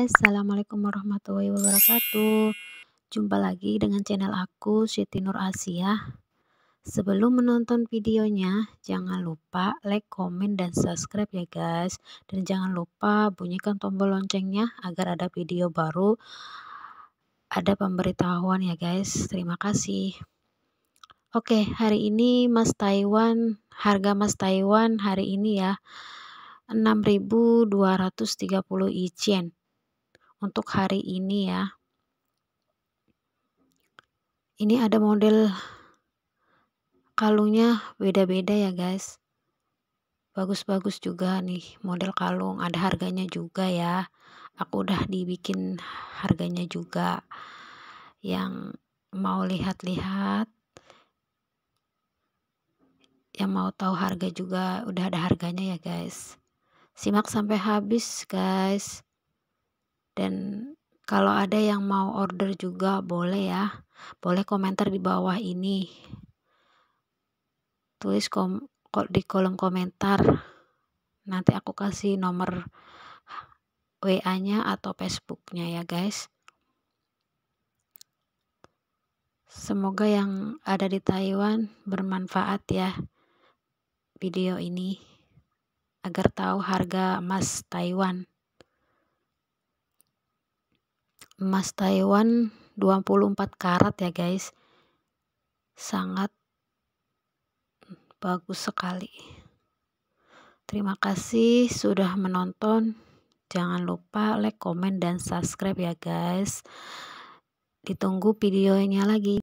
guys, Assalamualaikum warahmatullahi wabarakatuh Jumpa lagi dengan channel aku Siti Nur Asia Sebelum menonton videonya Jangan lupa like, comment dan subscribe ya guys Dan jangan lupa bunyikan tombol loncengnya Agar ada video baru Ada pemberitahuan ya guys Terima kasih Oke, hari ini Mas Taiwan, harga Mas Taiwan hari ini ya 6.230 yen untuk hari ini ya. Ini ada model kalungnya beda-beda ya guys. Bagus-bagus juga nih model kalung, ada harganya juga ya. Aku udah dibikin harganya juga. Yang mau lihat-lihat yang mau tahu harga juga udah ada harganya ya guys simak sampai habis guys dan kalau ada yang mau order juga boleh ya. Boleh komentar di bawah ini. Tulis kom di kolom komentar. Nanti aku kasih nomor WA-nya atau Facebook-nya ya guys. Semoga yang ada di Taiwan bermanfaat ya video ini agar tahu harga emas Taiwan. emas Taiwan 24 karat ya guys sangat bagus sekali terima kasih sudah menonton jangan lupa like, komen, dan subscribe ya guys ditunggu videonya lagi